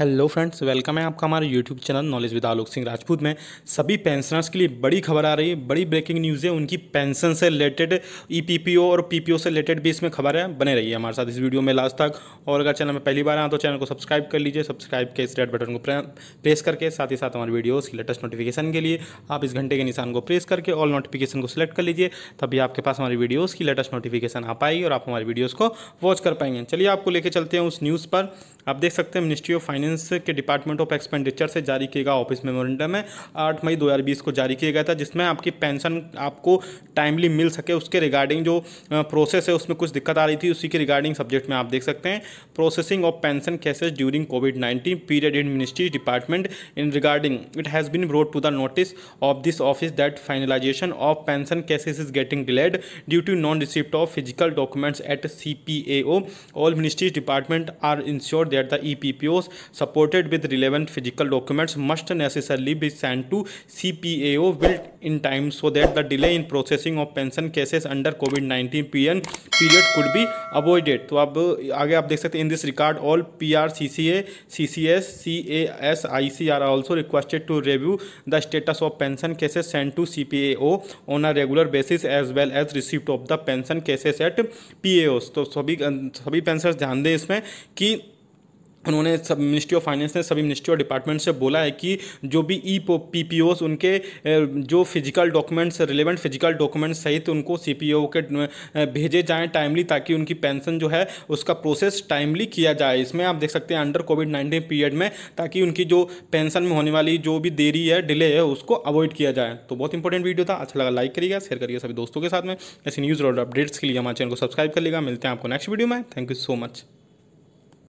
Hello friends welcome है आपका हमारे YouTube channel knowledge with Alok Singh Rajput में सभी पेंशनर्स के लिए बड़ी खबर आ रही है बड़ी ब्रेकिंग न्यूज़ है उनकी पेंशन से रिलेटेड ईपीपीओ e और पीपीओ से रिलेटेड भी इसमें खबर है बने रहिए हमारे साथ इस वीडियो में लास्ट तक और अगर चैनल में पहली बार आए तो चैनल को सब्सक्राइब कर लीजिए सब्सक्राइब के इस रेड बटन को प्रेस करके साथ ही साथ हमारे वीडियोज़ की लेटेस्ट नोटिफिकेशन के लिए आप इस घंटे के निशान को प्रेस करके ऑल नोटिफिकेशन को सिलेक्ट कर लीजिए तभी आपके पास हमारी वीडियोज़ की लेटेस्ट नोटिफिकेशन आ पाएगी और आप हमारी वीडियोज़ को वॉच कर पाएंगे चलिए आपको लेकर चलते हैं उस न्यूज़ पर आप देख सकते हैं मिनिस्ट्री ऑफ फाइनेंस के डिपार्टमेंट ऑफ एक्सपेंडिचर से जारी किया गया ऑफिस मेमोरेंडम है आठ मई बीस को जारी किया गया था जिसमें आपकी पेंशन आपको टाइमली मिल सके उसके रिगार्डिंग जो प्रोसेस है उसमें कुछ दिक्कत आ रही थी उसी के रिगार्डिंग सब्जेक्ट में आप देख सकते हैं processing of pension cases during COVID nineteen period in ministry department in regarding it has been brought to the notice of this office that finalisation of pension cases is getting delayed due to non receipt of physical documents at C P A O all ministries department are ensure that that the EPPOs supported with relevant physical documents must necessarily be sent to CPAO built in time so that the delay in processing of pension cases under COVID-19 PN period could be avoided. तो अब आगे आप देख सकते हैं in this record all P R C C A C C S C A S I C R also requested to review the status of pension cases send to C P A O on a regular basis as well as receipt of the pension cases at P A Os तो सभी सभी pensioners ध्यान दें इसमें कि उन्होंने सब ministry of finance ने सभी मिनिस्ट्री और डिपार्टमेंट से बोला है कि जो भी ई पी पी ओस उनके जो physical documents relevant physical documents सहित उनको सी पी ओ के भेजे जाएँ टाइमली ताकि उनकी पेंशन जो है उसका प्रोसेस टाइमली किया जाए इसमें आप देख सकते हैं अंडर कोविड नाइन्टीन पीरियड में ताकि उनकी जो पेंशन में होने वाली जो भी देरी है डिले है उसको अवॉइड किया जाए तो बहुत इंपॉर्टेंट वीडियो था अच्छा लगा लाइक करिएगा शेयर करिएगा सभी दोस्तों के साथ में ऐसी न्यूज़ और अपडेट्स के लिए हमारे चैनल को सब्सक्राइब कर लेगा मिलते हैं आपको नेक्स्ट वीडियो में थैंक यू सो मच